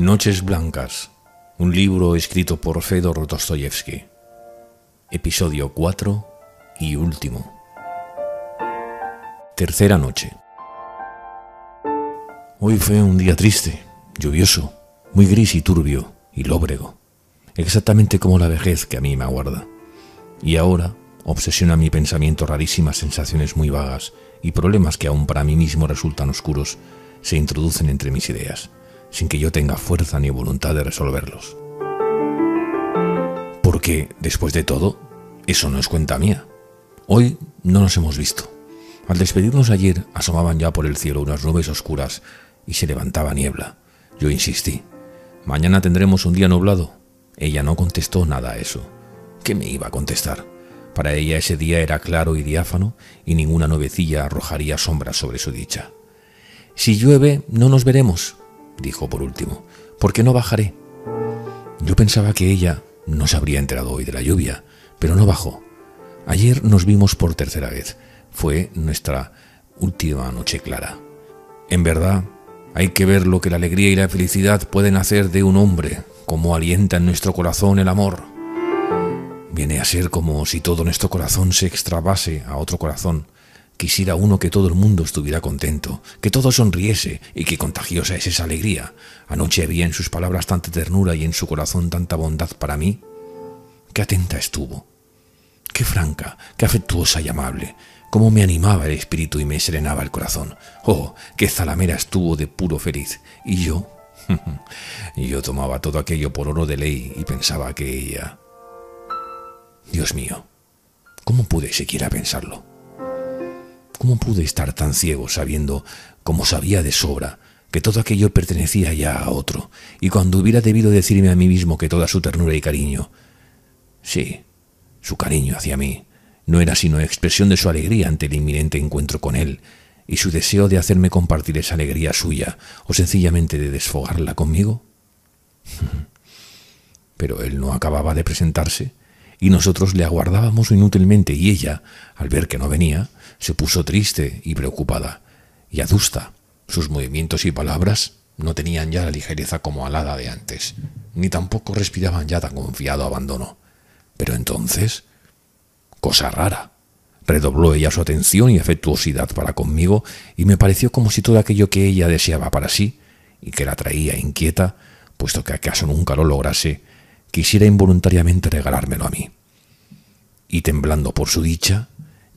Noches Blancas, un libro escrito por Fedor Dostoyevsky. Episodio 4 y último. Tercera noche. Hoy fue un día triste, lluvioso, muy gris y turbio y lóbrego, exactamente como la vejez que a mí me aguarda. Y ahora obsesiona mi pensamiento rarísimas sensaciones muy vagas y problemas que aún para mí mismo resultan oscuros se introducen entre mis ideas sin que yo tenga fuerza ni voluntad de resolverlos. Porque, después de todo, eso no es cuenta mía. Hoy no nos hemos visto. Al despedirnos ayer asomaban ya por el cielo unas nubes oscuras y se levantaba niebla. Yo insistí. Mañana tendremos un día nublado. Ella no contestó nada a eso. ¿Qué me iba a contestar? Para ella ese día era claro y diáfano y ninguna nubecilla arrojaría sombras sobre su dicha. Si llueve, no nos veremos, dijo por último, qué no bajaré. Yo pensaba que ella no se habría enterado hoy de la lluvia, pero no bajó. Ayer nos vimos por tercera vez. Fue nuestra última noche clara. En verdad, hay que ver lo que la alegría y la felicidad pueden hacer de un hombre, cómo alienta en nuestro corazón el amor. Viene a ser como si todo nuestro corazón se extravase a otro corazón, Quisiera uno que todo el mundo estuviera contento, que todo sonriese y que contagiosa es esa alegría. Anoche había en sus palabras tanta ternura y en su corazón tanta bondad para mí. Qué atenta estuvo, qué franca, qué afectuosa y amable. Cómo me animaba el espíritu y me serenaba el corazón. Oh, qué zalamera estuvo de puro feliz. Y yo, yo tomaba todo aquello por oro de ley y pensaba que ella... Dios mío, ¿cómo pude siquiera pensarlo? ¿Cómo pude estar tan ciego sabiendo, como sabía de sobra, que todo aquello pertenecía ya a otro, y cuando hubiera debido decirme a mí mismo que toda su ternura y cariño... Sí, su cariño hacia mí no era sino expresión de su alegría ante el inminente encuentro con él, y su deseo de hacerme compartir esa alegría suya, o sencillamente de desfogarla conmigo. Pero él no acababa de presentarse, y nosotros le aguardábamos inútilmente, y ella, al ver que no venía, se puso triste y preocupada, y adusta. Sus movimientos y palabras no tenían ya la ligereza como alada de antes, ni tampoco respiraban ya tan confiado abandono. Pero entonces, cosa rara, redobló ella su atención y afectuosidad para conmigo, y me pareció como si todo aquello que ella deseaba para sí, y que la traía inquieta, puesto que acaso nunca lo lograse, quisiera involuntariamente regalármelo a mí. Y temblando por su dicha,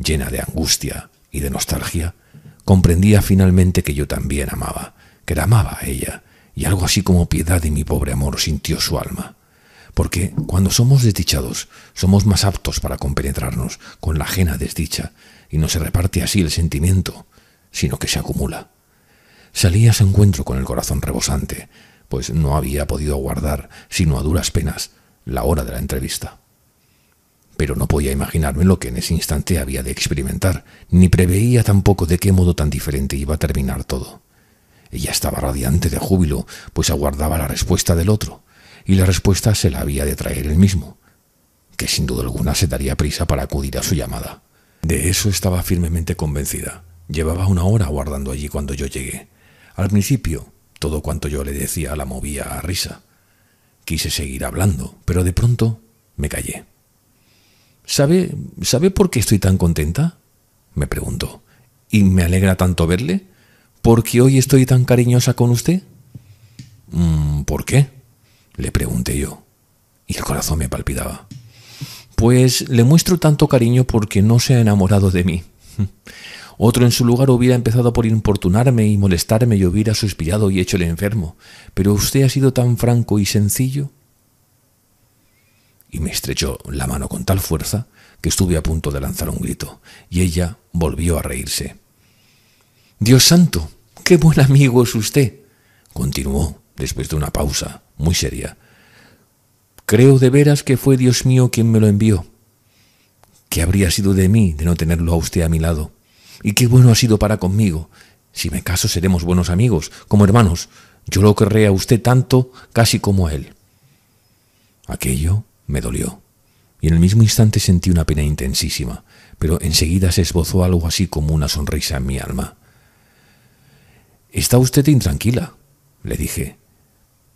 llena de angustia y de nostalgia, comprendía finalmente que yo también amaba, que la amaba a ella, y algo así como piedad y mi pobre amor sintió su alma. Porque cuando somos desdichados, somos más aptos para compenetrarnos con la ajena desdicha, y no se reparte así el sentimiento, sino que se acumula. Salí a su encuentro con el corazón rebosante, pues no había podido aguardar, sino a duras penas, la hora de la entrevista pero no podía imaginarme lo que en ese instante había de experimentar, ni preveía tampoco de qué modo tan diferente iba a terminar todo. Ella estaba radiante de júbilo, pues aguardaba la respuesta del otro, y la respuesta se la había de traer él mismo, que sin duda alguna se daría prisa para acudir a su llamada. De eso estaba firmemente convencida. Llevaba una hora aguardando allí cuando yo llegué. Al principio, todo cuanto yo le decía la movía a risa. Quise seguir hablando, pero de pronto me callé. ¿Sabe, ¿Sabe por qué estoy tan contenta? me preguntó. ¿Y me alegra tanto verle? ¿Por qué hoy estoy tan cariñosa con usted? Mm, ¿Por qué? le pregunté yo. Y el corazón me palpitaba. Pues le muestro tanto cariño porque no se ha enamorado de mí. Otro en su lugar hubiera empezado por importunarme y molestarme y hubiera suspirado y hecho el enfermo. Pero usted ha sido tan franco y sencillo y me estrechó la mano con tal fuerza que estuve a punto de lanzar un grito, y ella volvió a reírse. Dios santo, qué buen amigo es usted, continuó después de una pausa muy seria. Creo de veras que fue Dios mío quien me lo envió. ¿Qué habría sido de mí de no tenerlo a usted a mi lado? Y qué bueno ha sido para conmigo. Si me caso seremos buenos amigos, como hermanos. Yo lo querré a usted tanto casi como a él. Aquello me dolió. Y en el mismo instante sentí una pena intensísima, pero enseguida se esbozó algo así como una sonrisa en mi alma. Está usted intranquila, le dije.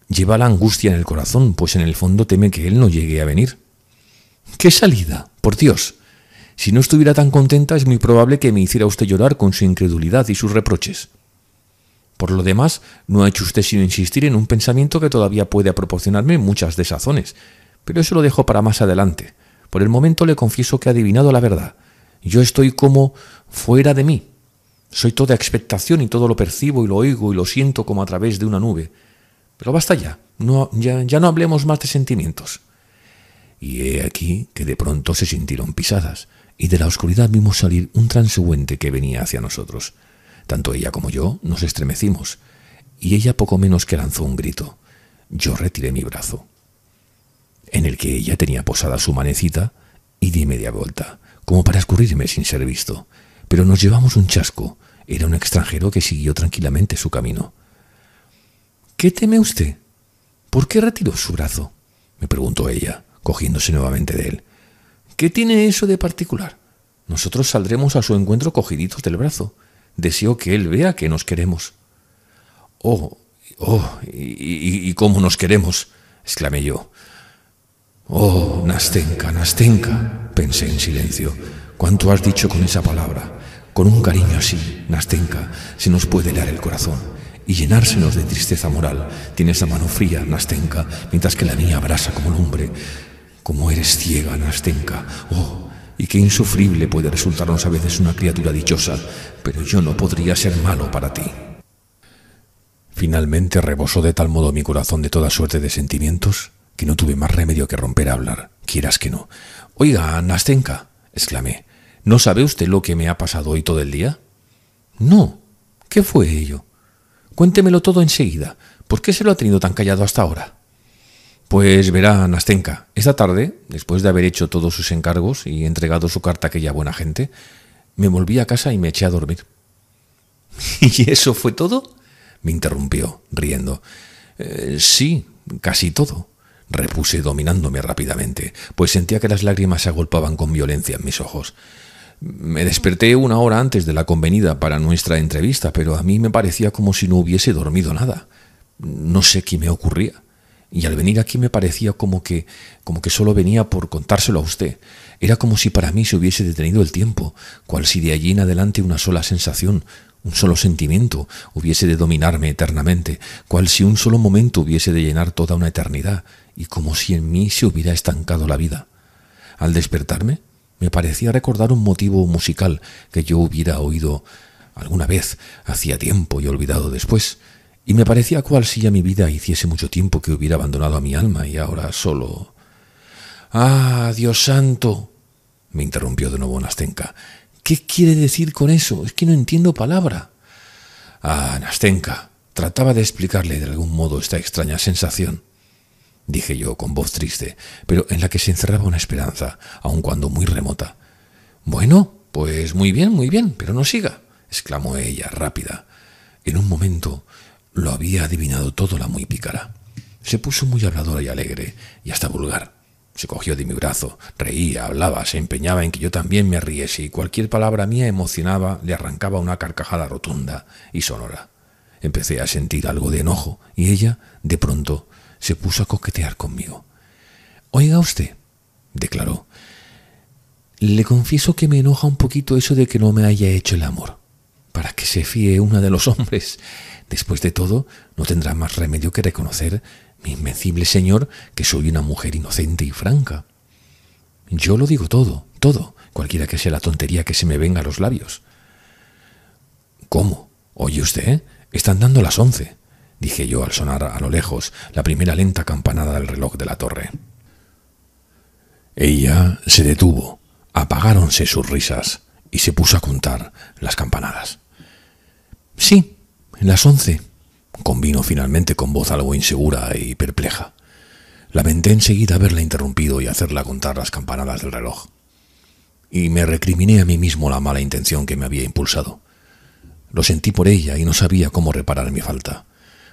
Lleva la angustia en el corazón, pues en el fondo teme que él no llegue a venir. ¡Qué salida! Por Dios. Si no estuviera tan contenta es muy probable que me hiciera usted llorar con su incredulidad y sus reproches. Por lo demás, no ha hecho usted sino insistir en un pensamiento que todavía puede proporcionarme muchas desazones, pero eso lo dejo para más adelante. Por el momento le confieso que he adivinado la verdad. Yo estoy como fuera de mí. Soy toda expectación y todo lo percibo y lo oigo y lo siento como a través de una nube. Pero basta ya, no, ya, ya no hablemos más de sentimientos. Y he aquí que de pronto se sintieron pisadas, y de la oscuridad vimos salir un transeúnte que venía hacia nosotros. Tanto ella como yo nos estremecimos, y ella poco menos que lanzó un grito. Yo retiré mi brazo en el que ella tenía posada su manecita, y di media vuelta, como para escurrirme sin ser visto. Pero nos llevamos un chasco. Era un extranjero que siguió tranquilamente su camino. ¿Qué teme usted? ¿Por qué retiró su brazo? me preguntó ella, cogiéndose nuevamente de él. ¿Qué tiene eso de particular? Nosotros saldremos a su encuentro cogiditos del brazo. Deseo que él vea que nos queremos. Oh, oh, y cómo nos queremos, exclamé yo. Oh, Nastenka, Nastenka, pensé en silencio, ¿cuánto has dicho con esa palabra? Con un cariño así, Nastenka, se nos puede helar el corazón y llenársenos de tristeza moral. Tienes la mano fría, Nastenka, mientras que la mía abrasa como hombre. Como eres ciega, Nastenka. Oh, y qué insufrible puede resultarnos a veces una criatura dichosa, pero yo no podría ser malo para ti. Finalmente rebosó de tal modo mi corazón de toda suerte de sentimientos que no tuve más remedio que romper a hablar, quieras que no. Oiga, Nastenka, exclamé, ¿no sabe usted lo que me ha pasado hoy todo el día? No. ¿Qué fue ello? Cuéntemelo todo enseguida. ¿Por qué se lo ha tenido tan callado hasta ahora? Pues verá, Nastenka, esta tarde, después de haber hecho todos sus encargos y entregado su carta a aquella buena gente, me volví a casa y me eché a dormir. ¿Y eso fue todo? me interrumpió, riendo. Eh, sí, casi todo repuse dominándome rápidamente, pues sentía que las lágrimas se agolpaban con violencia en mis ojos. Me desperté una hora antes de la convenida para nuestra entrevista, pero a mí me parecía como si no hubiese dormido nada. No sé qué me ocurría. Y al venir aquí me parecía como que como que solo venía por contárselo a usted. Era como si para mí se hubiese detenido el tiempo, cual si de allí en adelante una sola sensación, un solo sentimiento hubiese de dominarme eternamente, cual si un solo momento hubiese de llenar toda una eternidad y como si en mí se hubiera estancado la vida. Al despertarme, me parecía recordar un motivo musical que yo hubiera oído alguna vez, hacía tiempo y olvidado después, y me parecía cual si ya mi vida hiciese mucho tiempo que hubiera abandonado a mi alma y ahora solo... ¡Ah, Dios santo! me interrumpió de nuevo Nastenka. ¿Qué quiere decir con eso? Es que no entiendo palabra. Ah, Nastenka, trataba de explicarle de algún modo esta extraña sensación dije yo con voz triste, pero en la que se encerraba una esperanza, aun cuando muy remota. Bueno, pues muy bien, muy bien, pero no siga, exclamó ella, rápida. En un momento lo había adivinado todo la muy pícara. Se puso muy habladora y alegre, y hasta vulgar. Se cogió de mi brazo, reía, hablaba, se empeñaba en que yo también me riese, y cualquier palabra mía emocionaba, le arrancaba una carcajada rotunda y sonora. Empecé a sentir algo de enojo, y ella, de pronto, se puso a coquetear conmigo. Oiga usted, declaró, le confieso que me enoja un poquito eso de que no me haya hecho el amor. Para que se fíe una de los hombres. Después de todo, no tendrá más remedio que reconocer, mi invencible señor, que soy una mujer inocente y franca. Yo lo digo todo, todo, cualquiera que sea la tontería que se me venga a los labios. ¿Cómo? Oye usted, están dando las once dije yo al sonar a lo lejos la primera lenta campanada del reloj de la torre. Ella se detuvo, apagáronse sus risas y se puso a contar las campanadas. Sí, las once, convino finalmente con voz algo insegura y perpleja. Lamenté enseguida haberla interrumpido y hacerla contar las campanadas del reloj. Y me recriminé a mí mismo la mala intención que me había impulsado. Lo sentí por ella y no sabía cómo reparar mi falta.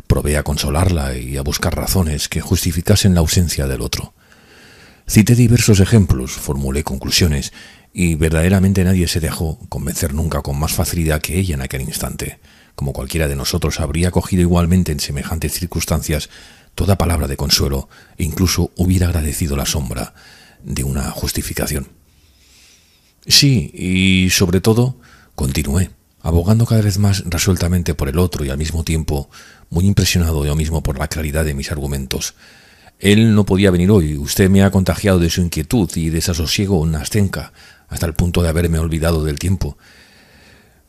Probé a consolarla y a buscar razones que justificasen la ausencia del otro. Cité diversos ejemplos, formulé conclusiones, y verdaderamente nadie se dejó convencer nunca con más facilidad que ella en aquel instante, como cualquiera de nosotros habría cogido igualmente en semejantes circunstancias toda palabra de consuelo e incluso hubiera agradecido la sombra de una justificación. Sí, y sobre todo, continué, abogando cada vez más resueltamente por el otro y al mismo tiempo muy impresionado yo mismo por la claridad de mis argumentos. Él no podía venir hoy. Usted me ha contagiado de su inquietud y desasosiego en hasta el punto de haberme olvidado del tiempo.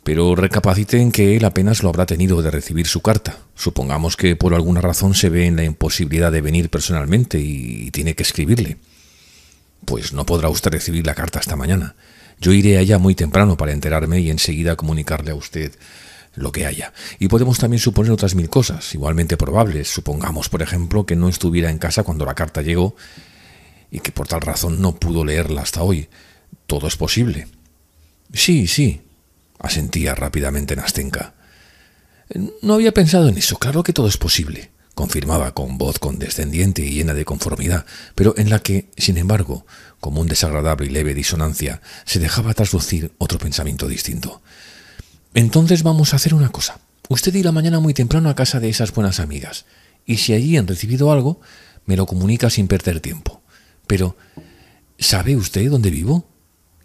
Pero recapaciten que él apenas lo habrá tenido de recibir su carta. Supongamos que por alguna razón se ve en la imposibilidad de venir personalmente y tiene que escribirle. Pues no podrá usted recibir la carta hasta mañana. Yo iré allá muy temprano para enterarme y enseguida comunicarle a usted lo que haya. Y podemos también suponer otras mil cosas, igualmente probables. Supongamos, por ejemplo, que no estuviera en casa cuando la carta llegó y que por tal razón no pudo leerla hasta hoy. Todo es posible. Sí, sí, asentía rápidamente Nastenka. No había pensado en eso, claro que todo es posible, confirmaba con voz condescendiente y llena de conformidad, pero en la que, sin embargo, como un desagradable y leve disonancia, se dejaba traslucir otro pensamiento distinto. Entonces vamos a hacer una cosa. Usted irá mañana muy temprano a casa de esas buenas amigas, y si allí han recibido algo, me lo comunica sin perder tiempo. Pero, ¿sabe usted dónde vivo?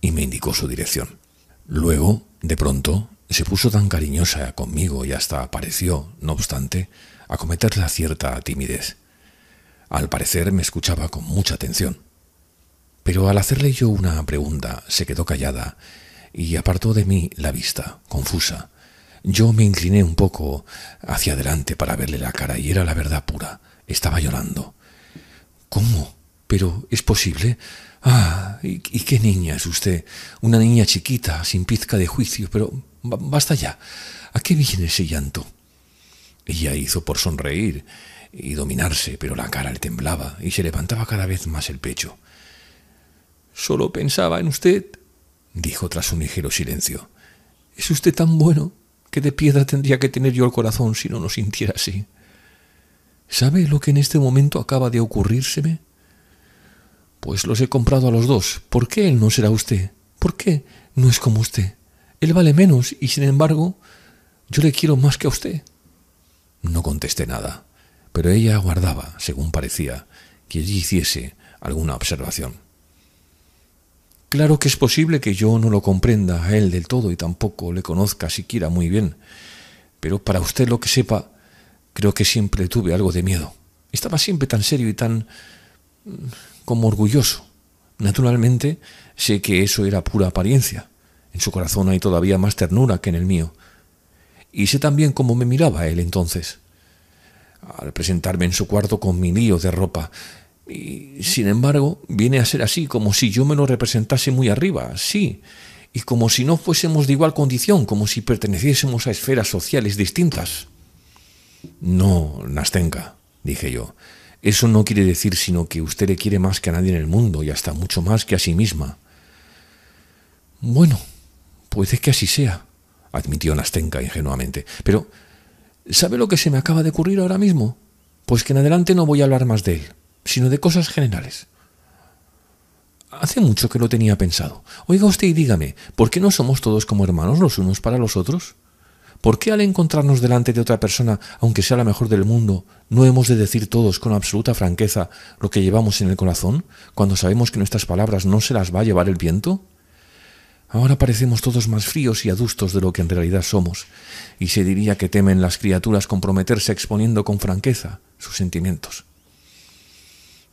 Y me indicó su dirección. Luego, de pronto, se puso tan cariñosa conmigo y hasta pareció, no obstante, la cierta timidez. Al parecer me escuchaba con mucha atención. Pero al hacerle yo una pregunta, se quedó callada y apartó de mí la vista, confusa. Yo me incliné un poco hacia adelante para verle la cara y era la verdad pura. Estaba llorando. ¿Cómo? ¿Pero es posible? Ah, ¿y, y qué niña es usted? Una niña chiquita, sin pizca de juicio, pero basta ya. ¿A qué viene ese llanto? Ella hizo por sonreír y dominarse, pero la cara le temblaba y se levantaba cada vez más el pecho. Solo pensaba en usted, dijo tras un ligero silencio. Es usted tan bueno que de piedra tendría que tener yo el corazón si no lo sintiera así. ¿Sabe lo que en este momento acaba de ocurrírseme? Pues los he comprado a los dos. ¿Por qué él no será usted? ¿Por qué no es como usted? Él vale menos y sin embargo yo le quiero más que a usted. No contesté nada, pero ella aguardaba, según parecía, que yo hiciese alguna observación. Claro que es posible que yo no lo comprenda a él del todo y tampoco le conozca siquiera muy bien, pero para usted lo que sepa, creo que siempre tuve algo de miedo. Estaba siempre tan serio y tan... Mm, como orgulloso. Naturalmente, sé que eso era pura apariencia. En su corazón hay todavía más ternura que en el mío. Y sé también cómo me miraba él entonces. Al presentarme en su cuarto con mi lío de ropa, y, sin embargo, viene a ser así, como si yo me lo representase muy arriba, sí, y como si no fuésemos de igual condición, como si perteneciésemos a esferas sociales distintas. No, Nastenka, dije yo, eso no quiere decir sino que usted le quiere más que a nadie en el mundo y hasta mucho más que a sí misma. Bueno, pues es que así sea, admitió Nastenka ingenuamente, pero ¿sabe lo que se me acaba de ocurrir ahora mismo? Pues que en adelante no voy a hablar más de él sino de cosas generales. Hace mucho que lo tenía pensado. Oiga usted y dígame, ¿por qué no somos todos como hermanos los unos para los otros? ¿Por qué al encontrarnos delante de otra persona, aunque sea la mejor del mundo, no hemos de decir todos con absoluta franqueza lo que llevamos en el corazón, cuando sabemos que nuestras palabras no se las va a llevar el viento? Ahora parecemos todos más fríos y adustos de lo que en realidad somos, y se diría que temen las criaturas comprometerse exponiendo con franqueza sus sentimientos.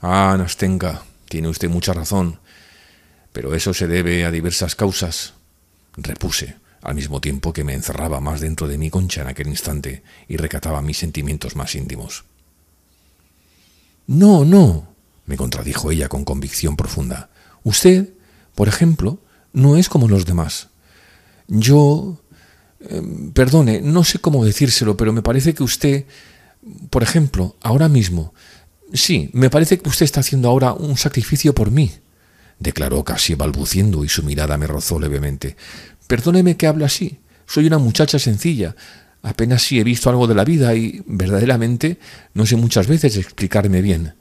Ah, Nastenka, tiene usted mucha razón, pero eso se debe a diversas causas, repuse, al mismo tiempo que me encerraba más dentro de mi concha en aquel instante y recataba mis sentimientos más íntimos. No, no, me contradijo ella con convicción profunda. Usted, por ejemplo, no es como los demás. Yo... Eh, perdone, no sé cómo decírselo, pero me parece que usted, por ejemplo, ahora mismo, Sí, me parece que usted está haciendo ahora un sacrificio por mí, declaró casi balbuciendo y su mirada me rozó levemente. Perdóneme que hable así. Soy una muchacha sencilla. Apenas sí he visto algo de la vida y, verdaderamente, no sé muchas veces explicarme bien.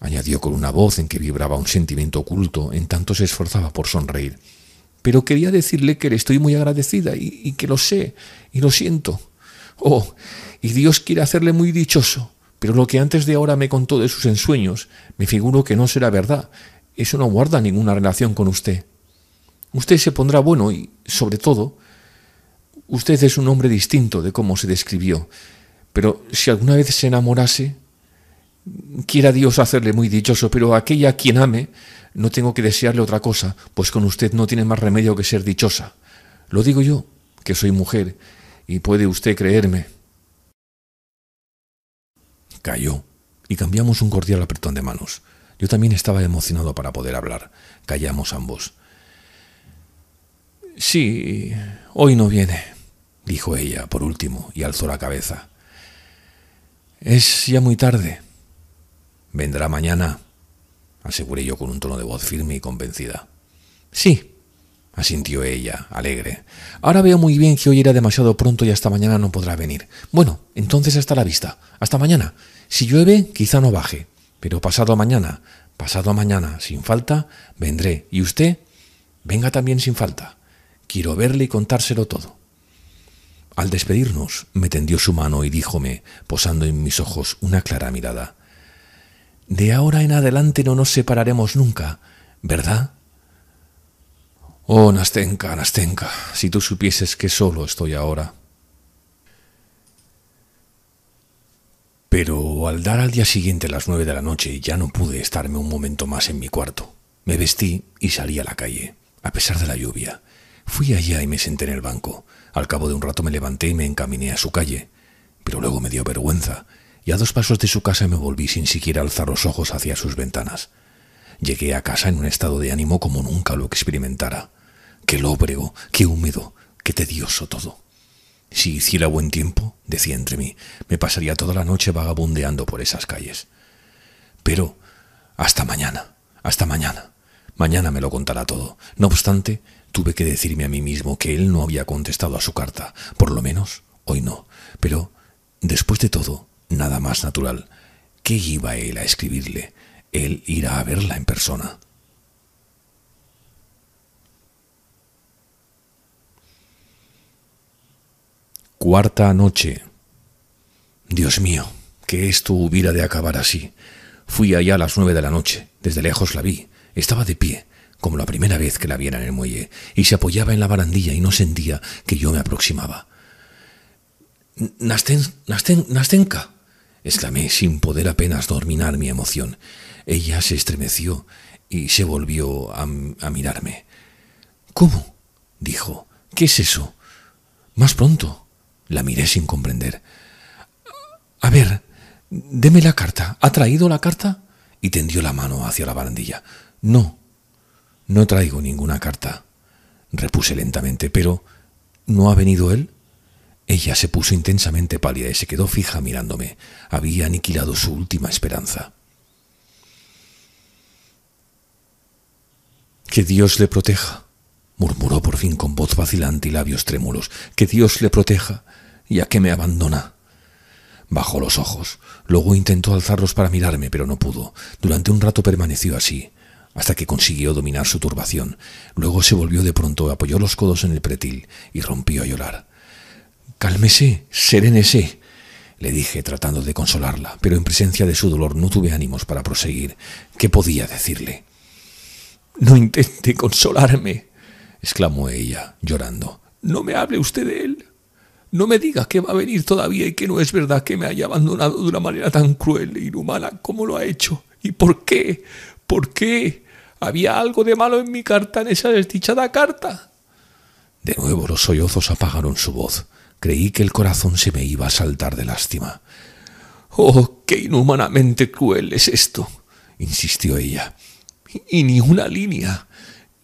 Añadió con una voz en que vibraba un sentimiento oculto, en tanto se esforzaba por sonreír. Pero quería decirle que le estoy muy agradecida y, y que lo sé, y lo siento. Oh, y Dios quiere hacerle muy dichoso. Pero lo que antes de ahora me contó de sus ensueños, me figuro que no será verdad. Eso no guarda ninguna relación con usted. Usted se pondrá bueno y, sobre todo, usted es un hombre distinto de cómo se describió. Pero si alguna vez se enamorase, quiera Dios hacerle muy dichoso, pero aquella quien ame, no tengo que desearle otra cosa, pues con usted no tiene más remedio que ser dichosa. Lo digo yo, que soy mujer, y puede usted creerme. Cayó y cambiamos un cordial apretón de manos. Yo también estaba emocionado para poder hablar. Callamos ambos. Sí, hoy no viene, dijo ella por último y alzó la cabeza. Es ya muy tarde. Vendrá mañana, aseguré yo con un tono de voz firme y convencida. Sí, asintió ella, alegre. Ahora veo muy bien que hoy era demasiado pronto y hasta mañana no podrá venir. Bueno, entonces hasta la vista. Hasta mañana. Si llueve, quizá no baje, pero pasado mañana, pasado mañana, sin falta, vendré. Y usted, venga también sin falta. Quiero verle y contárselo todo. Al despedirnos, me tendió su mano y díjome, posando en mis ojos una clara mirada. De ahora en adelante no nos separaremos nunca, ¿verdad? Oh, Nastenka, Nastenka, si tú supieses que solo estoy ahora. Pero al dar al día siguiente las nueve de la noche ya no pude estarme un momento más en mi cuarto. Me vestí y salí a la calle, a pesar de la lluvia. Fui allá y me senté en el banco. Al cabo de un rato me levanté y me encaminé a su calle. Pero luego me dio vergüenza, y a dos pasos de su casa me volví sin siquiera alzar los ojos hacia sus ventanas. Llegué a casa en un estado de ánimo como nunca lo experimentara. Qué lóbrego, qué húmedo, qué tedioso todo. Si hiciera buen tiempo, decía entre mí, me pasaría toda la noche vagabundeando por esas calles. Pero hasta mañana, hasta mañana. Mañana me lo contará todo. No obstante, tuve que decirme a mí mismo que él no había contestado a su carta. Por lo menos, hoy no. Pero, después de todo, nada más natural. ¿Qué iba él a escribirle? Él irá a verla en persona. Cuarta noche. Dios mío, que esto hubiera de acabar así. Fui allá a las nueve de la noche. Desde lejos la vi. Estaba de pie, como la primera vez que la viera en el muelle, y se apoyaba en la barandilla y no sentía que yo me aproximaba. Nastenka, exclamé sin poder apenas dominar mi emoción. Ella se estremeció y se volvió a mirarme. ¿Cómo? dijo. ¿Qué es eso? Más pronto. La miré sin comprender. A ver, deme la carta. ¿Ha traído la carta? Y tendió la mano hacia la barandilla. No, no traigo ninguna carta, repuse lentamente, pero ¿no ha venido él? Ella se puso intensamente pálida y se quedó fija mirándome. Había aniquilado su última esperanza. Que Dios le proteja, murmuró por fin con voz vacilante y labios trémulos, que Dios le proteja, y a qué me abandona. Bajó los ojos, luego intentó alzarlos para mirarme, pero no pudo. Durante un rato permaneció así, hasta que consiguió dominar su turbación. Luego se volvió de pronto, apoyó los codos en el pretil y rompió a llorar. Cálmese, serénese, le dije tratando de consolarla, pero en presencia de su dolor no tuve ánimos para proseguir. ¿Qué podía decirle? No intente consolarme, exclamó ella, llorando. No me hable usted de él. No me diga que va a venir todavía y que no es verdad que me haya abandonado de una manera tan cruel e inhumana como lo ha hecho. ¿Y por qué? ¿Por qué? ¿Había algo de malo en mi carta, en esa desdichada carta? De nuevo los sollozos apagaron su voz. Creí que el corazón se me iba a saltar de lástima. Oh, qué inhumanamente cruel es esto, insistió ella. Y, y ni una línea,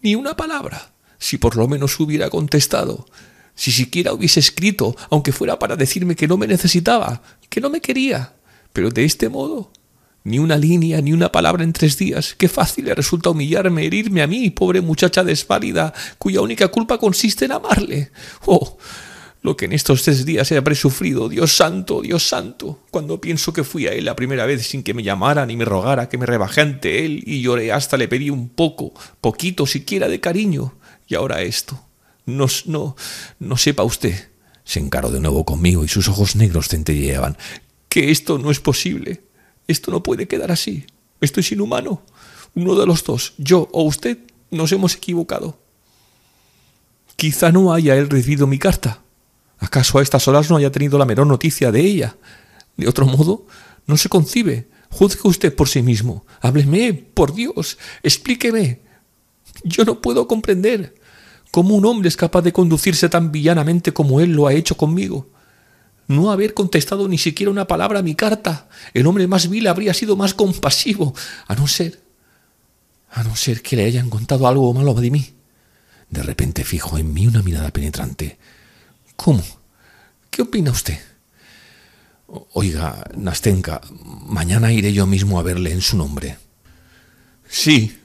ni una palabra si por lo menos hubiera contestado, si siquiera hubiese escrito, aunque fuera para decirme que no me necesitaba, que no me quería. Pero de este modo, ni una línea, ni una palabra en tres días. Qué fácil le resulta humillarme, herirme a mí, pobre muchacha desválida, cuya única culpa consiste en amarle. Oh, lo que en estos tres días habré sufrido, Dios santo, Dios santo, cuando pienso que fui a él la primera vez sin que me llamara ni me rogara, que me rebajé ante él y lloré hasta le pedí un poco, poquito siquiera de cariño y ahora esto. No, no, no sepa usted, se encaró de nuevo conmigo y sus ojos negros centelleaban, que esto no es posible. Esto no puede quedar así. Esto es inhumano. Uno de los dos, yo o usted, nos hemos equivocado. Quizá no haya él recibido mi carta. ¿Acaso a estas horas no haya tenido la menor noticia de ella? De otro modo, no se concibe. Juzgue usted por sí mismo. Hábleme, por Dios. Explíqueme. Yo no puedo comprender. ¿Cómo un hombre es capaz de conducirse tan villanamente como él lo ha hecho conmigo? No haber contestado ni siquiera una palabra a mi carta. El hombre más vil habría sido más compasivo, a no ser, a no ser que le hayan contado algo malo de mí. De repente fijo en mí una mirada penetrante. ¿Cómo? ¿Qué opina usted? Oiga, Nastenka, mañana iré yo mismo a verle en su nombre. Sí,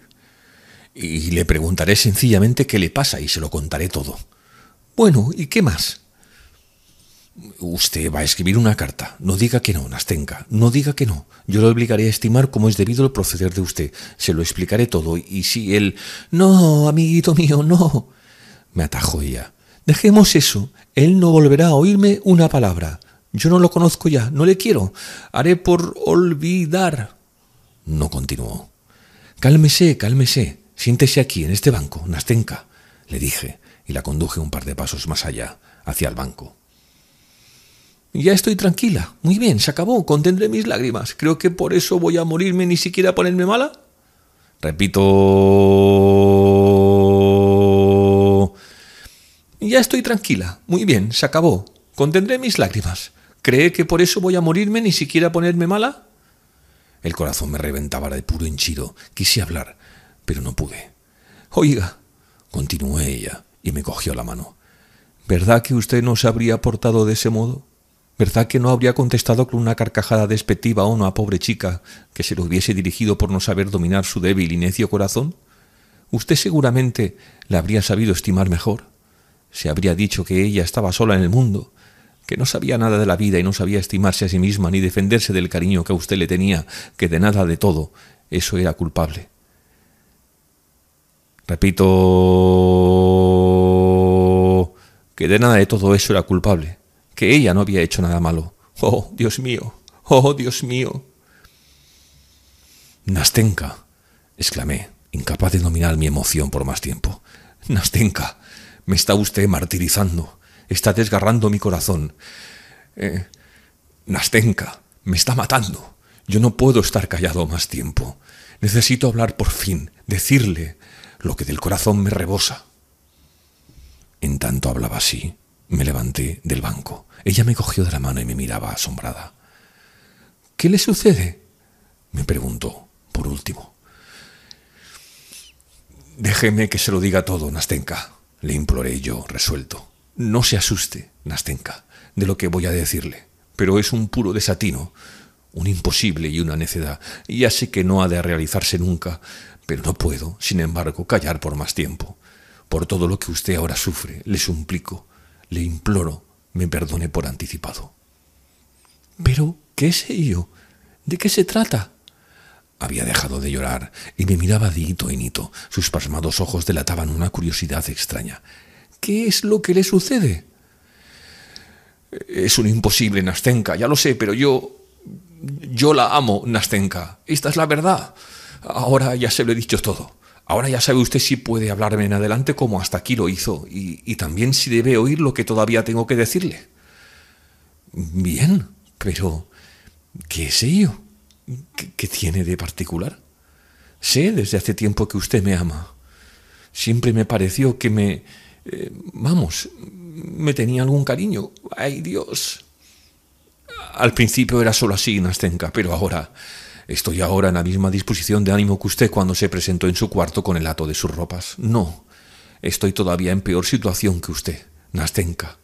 y le preguntaré sencillamente qué le pasa y se lo contaré todo. Bueno, ¿y qué más? Usted va a escribir una carta. No diga que no, Nastenka. No diga que no. Yo lo obligaré a estimar cómo es debido el proceder de usted. Se lo explicaré todo. Y si él... No, amiguito mío, no. Me atajó ella. Dejemos eso. Él no volverá a oírme una palabra. Yo no lo conozco ya. No le quiero. Haré por olvidar. No continuó. Cálmese, cálmese. Siéntese aquí, en este banco, Nastenka, le dije, y la conduje un par de pasos más allá, hacia el banco. Ya estoy tranquila. Muy bien, se acabó. Contendré mis lágrimas. Creo que por eso voy a morirme ni siquiera ponerme mala. Repito. Ya estoy tranquila. Muy bien, se acabó. Contendré mis lágrimas. ¿Cree que por eso voy a morirme ni siquiera ponerme mala? El corazón me reventaba de puro hinchido. Quise hablar, pero no pude. Oiga, continuó ella, y me cogió la mano. ¿Verdad que usted no se habría portado de ese modo? ¿Verdad que no habría contestado con una carcajada despectiva o no a pobre chica que se lo hubiese dirigido por no saber dominar su débil y necio corazón? Usted seguramente la habría sabido estimar mejor. Se habría dicho que ella estaba sola en el mundo, que no sabía nada de la vida y no sabía estimarse a sí misma ni defenderse del cariño que a usted le tenía, que de nada de todo eso era culpable. Repito que de nada de todo eso era culpable, que ella no había hecho nada malo. Oh, Dios mío, oh, Dios mío. Nastenka, exclamé, incapaz de dominar mi emoción por más tiempo. Nastenka, me está usted martirizando, está desgarrando mi corazón. Eh, Nastenka, me está matando. Yo no puedo estar callado más tiempo. Necesito hablar por fin, decirle, lo que del corazón me rebosa. En tanto hablaba así, me levanté del banco. Ella me cogió de la mano y me miraba asombrada. ¿Qué le sucede? me preguntó, por último. Déjeme que se lo diga todo, Nastenka, le imploré yo, resuelto. No se asuste, Nastenka, de lo que voy a decirle, pero es un puro desatino, un imposible y una necedad. Ya sé que no ha de realizarse nunca, pero no puedo, sin embargo, callar por más tiempo. Por todo lo que usted ahora sufre, le suplico, le imploro, me perdone por anticipado. Pero, ¿qué sé yo? ¿De qué se trata? Había dejado de llorar y me miraba de hito en hito. Sus pasmados ojos delataban una curiosidad extraña. ¿Qué es lo que le sucede? Es un imposible, Nastenka, ya lo sé, pero yo... Yo la amo, Nastenka. Esta es la verdad ahora ya se lo he dicho todo. Ahora ya sabe usted si puede hablarme en adelante como hasta aquí lo hizo y, también si debe oír lo que todavía tengo que decirle. Bien, pero ¿qué es ello? ¿Qué, tiene de particular? Sé desde hace tiempo que usted me ama. Siempre me pareció que me... Eh, vamos, me tenía algún cariño. ¡Ay Dios! Al principio era solo así, Nastenka, pero ahora Estoy ahora en la misma disposición de ánimo que usted cuando se presentó en su cuarto con el hato de sus ropas. No, estoy todavía en peor situación que usted, Nastenka,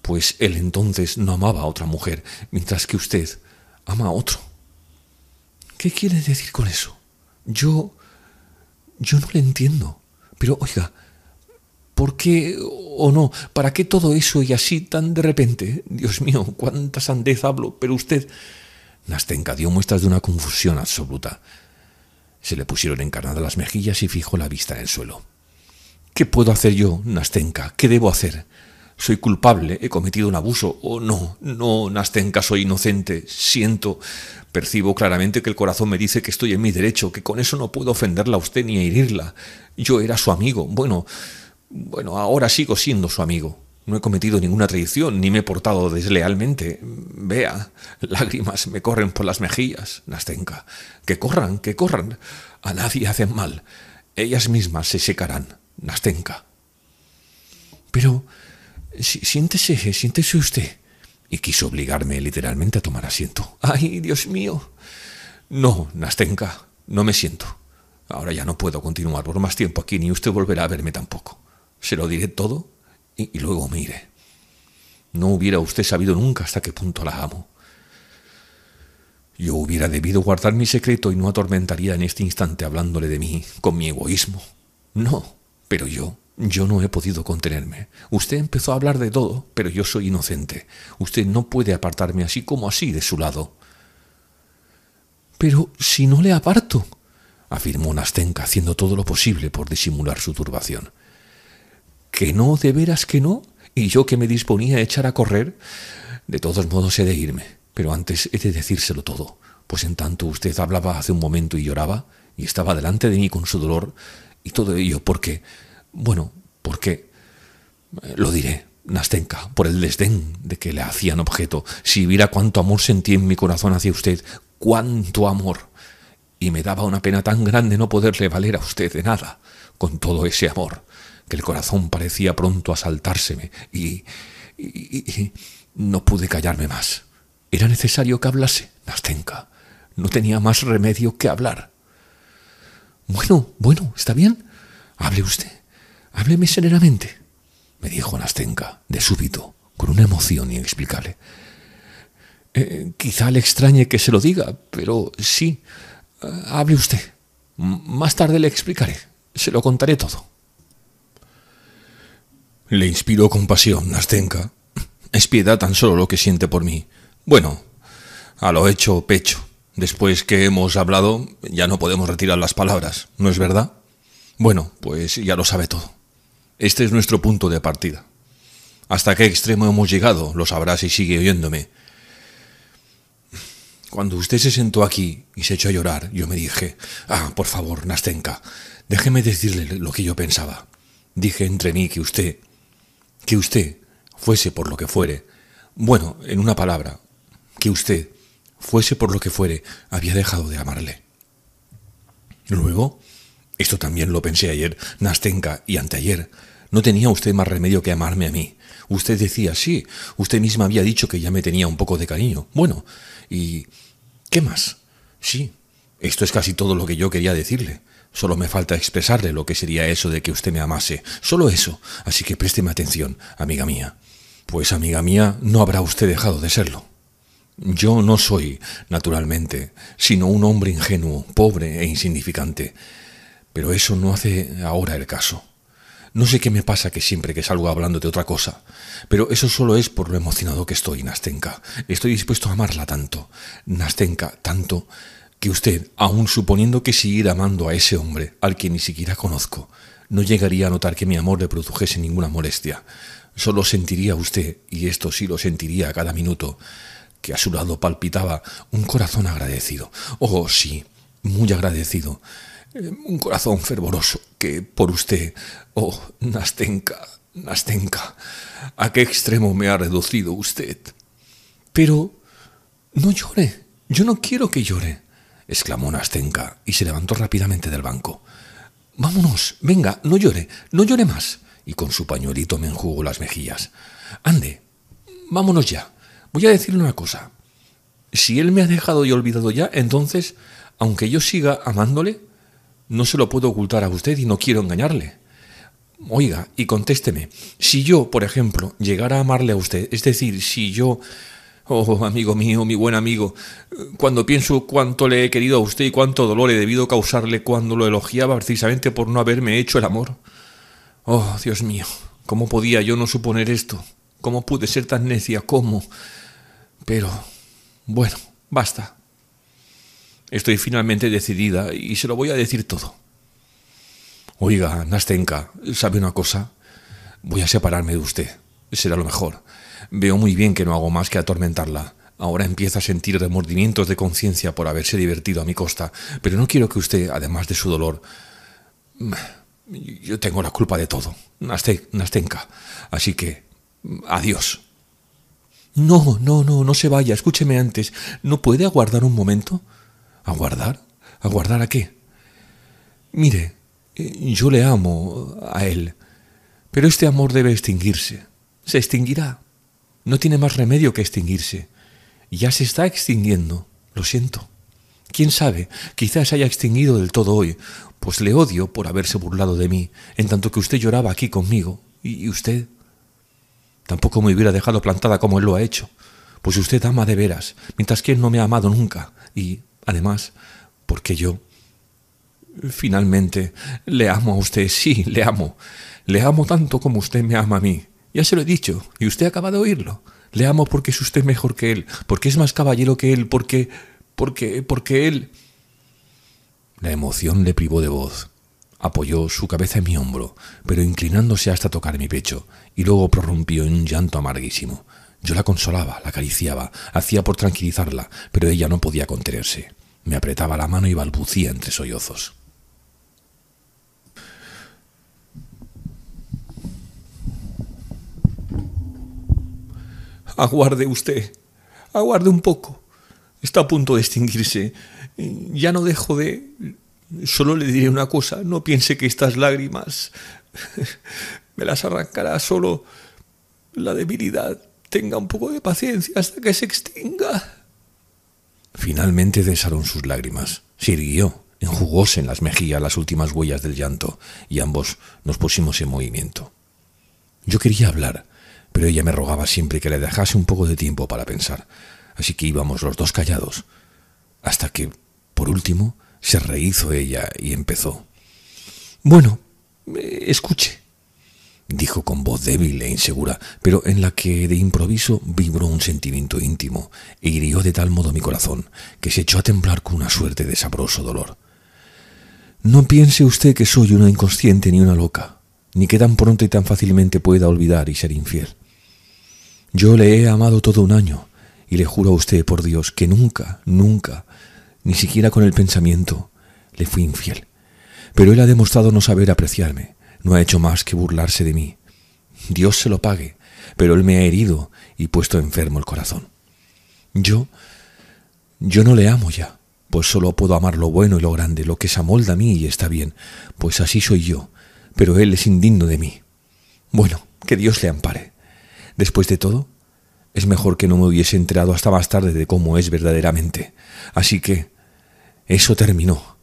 pues él entonces no amaba a otra mujer, mientras que usted ama a otro. ¿Qué quiere decir con eso? Yo... yo no le entiendo. Pero oiga, ¿Por qué o no? ¿Para qué todo eso y así tan de repente? Dios mío, cuánta sandez hablo, pero usted Nastenka dio muestras de una confusión absoluta. Se le pusieron encarnadas las mejillas y fijó la vista en el suelo. ¿Qué puedo hacer yo, Nastenka? ¿Qué debo hacer? ¿Soy culpable? ¿He cometido un abuso? oh, no? No, Nastenka, soy inocente. Siento. Percibo claramente que el corazón me dice que estoy en mi derecho, que con eso no puedo ofenderla a usted ni herirla. Yo era su amigo. Bueno, bueno, ahora sigo siendo su amigo. No he cometido ninguna traición, ni me he portado deslealmente. Vea, lágrimas me corren por las mejillas, Nastenka. Que corran, que corran. A nadie hacen mal. Ellas mismas se secarán, Nastenka. Pero, si, siéntese, siéntese usted. Y quiso obligarme literalmente a tomar asiento. ¡Ay, Dios mío! No, Nastenka, no me siento. Ahora ya no puedo continuar por más tiempo aquí, ni usted volverá a verme tampoco. Se lo diré todo y, luego mire, no hubiera usted sabido nunca hasta qué punto la amo. Yo hubiera debido guardar mi secreto y no atormentaría en este instante hablándole de mí, con mi egoísmo. No, pero yo, yo no he podido contenerme. Usted empezó a hablar de todo, pero yo soy inocente. Usted no puede apartarme así como así de su lado. Pero si no le aparto, afirmó Nastenka, haciendo todo lo posible por disimular su turbación. ¿Que no? ¿De veras que no? Y yo que me disponía a echar a correr, de todos modos he de irme, pero antes he de decírselo todo, pues en tanto usted hablaba hace un momento y lloraba, y estaba delante de mí con su dolor, y todo ello porque, bueno, porque, lo diré, Nastenka, por el desdén de que le hacían objeto, si viera cuánto amor sentí en mi corazón hacia usted, cuánto amor. Y me daba una pena tan grande no poderle valer a usted de nada, con todo ese amor que el corazón parecía pronto a saltárseme y, no pude callarme más. Era necesario que hablase, Nastenka. No tenía más remedio que hablar. Bueno, bueno, ¿está bien? Hable usted. Hábleme serenamente, me dijo Nastenka, de súbito, con una emoción inexplicable. Eh, quizá le extrañe que se lo diga, pero sí, eh, hable usted. más tarde le explicaré. Se lo contaré todo. Le inspiro compasión, Nastenka. Es piedad tan solo lo que siente por mí. Bueno, a lo hecho pecho. Después que hemos hablado, ya no podemos retirar las palabras, ¿no es verdad? Bueno, pues ya lo sabe todo. Este es nuestro punto de partida. ¿Hasta qué extremo hemos llegado? Lo sabrá si sigue oyéndome. Cuando usted se sentó aquí y se echó a llorar, yo me dije, ah, por favor, Nastenka, déjeme decirle lo que yo pensaba. Dije entre mí que usted que usted fuese por lo que fuere, bueno, en una palabra, que usted fuese por lo que fuere, había dejado de amarle. Luego, esto también lo pensé ayer, Nastenka, y anteayer, no tenía usted más remedio que amarme a mí. Usted decía, sí, usted misma había dicho que ya me tenía un poco de cariño. Bueno, ¿y qué más? Sí, esto es casi todo lo que yo quería decirle. Solo me falta expresarle lo que sería eso de que usted me amase. Solo eso. Así que présteme atención, amiga mía. Pues, amiga mía, no habrá usted dejado de serlo. Yo no soy, naturalmente, sino un hombre ingenuo, pobre e insignificante. Pero eso no hace ahora el caso. No sé qué me pasa que siempre que salgo hablando de otra cosa, pero eso solo es por lo emocionado que estoy, Nastenka. Estoy dispuesto a amarla tanto, Nastenka, tanto, que usted, aun suponiendo que siguiera amando a ese hombre, al que ni siquiera conozco, no llegaría a notar que mi amor le produjese ninguna molestia. Solo sentiría usted, y esto sí lo sentiría a cada minuto, que a su lado palpitaba un corazón agradecido. Oh, sí, muy agradecido. Eh, un corazón fervoroso que por usted, oh, Nastenka, Nastenka, ¿a qué extremo me ha reducido usted? Pero no llore, yo no quiero que llore exclamó Nastenka y se levantó rápidamente del banco. Vámonos, venga, no llore, no llore más. Y con su pañuelito me enjugó las mejillas. Ande, vámonos ya. Voy a decirle una cosa. Si él me ha dejado y olvidado ya, entonces, aunque yo siga amándole, no se lo puedo ocultar a usted y no quiero engañarle. Oiga, y contésteme, si yo, por ejemplo, llegara a amarle a usted, es decir, si yo Oh, amigo mío, mi buen amigo, cuando pienso cuánto le he querido a usted y cuánto dolor he debido causarle cuando lo elogiaba precisamente por no haberme hecho el amor. Oh, Dios mío, ¿cómo podía yo no suponer esto? ¿Cómo pude ser tan necia? ¿Cómo? Pero, bueno, basta. Estoy finalmente decidida y se lo voy a decir todo. Oiga, Nastenka, ¿sabe una cosa? Voy a separarme de usted. Será lo mejor. Veo muy bien que no hago más que atormentarla. Ahora empieza a sentir remordimientos de conciencia por haberse divertido a mi costa, pero no quiero que usted, además de su dolor... Yo tengo la culpa de todo, Nastenka. Así que... Adiós. No, no, no, no se vaya, escúcheme antes. ¿No puede aguardar un momento? ¿Aguardar? ¿Aguardar a qué? Mire, eh, yo le amo a él, pero este amor debe extinguirse. Se extinguirá, no tiene más remedio que extinguirse. Ya se está extinguiendo, lo siento. Quién sabe, quizás haya extinguido del todo hoy, pues le odio por haberse burlado de mí, en tanto que usted lloraba aquí conmigo. ¿Y usted? Tampoco me hubiera dejado plantada como él lo ha hecho, pues usted ama de veras, mientras que él no me ha amado nunca. Y, además, porque yo... Finalmente, le amo a usted, sí, le amo. Le amo tanto como usted me ama a mí. Ya se lo he dicho, y usted acaba de oírlo. Le amo porque es usted mejor que él, porque es más caballero que él, porque... porque... porque él... La emoción le privó de voz. Apoyó su cabeza en mi hombro, pero inclinándose hasta tocar mi pecho, y luego prorrumpió en un llanto amarguísimo. Yo la consolaba, la acariciaba, hacía por tranquilizarla, pero ella no podía contenerse. Me apretaba la mano y balbucía entre sollozos. Aguarde usted, aguarde un poco. Está a punto de extinguirse. Ya no dejo de... Solo le diré una cosa, no piense que estas lágrimas me las arrancará solo la debilidad. Tenga un poco de paciencia hasta que se extinga. Finalmente desaron sus lágrimas. Sirvió, enjugóse en las mejillas las últimas huellas del llanto, y ambos nos pusimos en movimiento. Yo quería hablar, pero ella me rogaba siempre que le dejase un poco de tiempo para pensar, así que íbamos los dos callados, hasta que, por último, se rehizo ella y empezó. Bueno, eh, escuche, dijo con voz débil e insegura, pero en la que de improviso vibró un sentimiento íntimo e hirió de tal modo mi corazón que se echó a temblar con una suerte de sabroso dolor. No piense usted que soy una inconsciente ni una loca, ni que tan pronto y tan fácilmente pueda olvidar y ser infiel. Yo le he amado todo un año y le juro a usted, por Dios, que nunca, nunca, ni siquiera con el pensamiento, le fui infiel. Pero él ha demostrado no saber apreciarme, no ha hecho más que burlarse de mí. Dios se lo pague, pero él me ha herido y puesto enfermo el corazón. Yo, yo no le amo ya, pues solo puedo amar lo bueno y lo grande, lo que se amolda a mí y está bien, pues así soy yo, pero él es indigno de mí. Bueno, que Dios le ampare. Después de todo, es mejor que no me hubiese enterado hasta más tarde de cómo es verdaderamente. Así que eso terminó.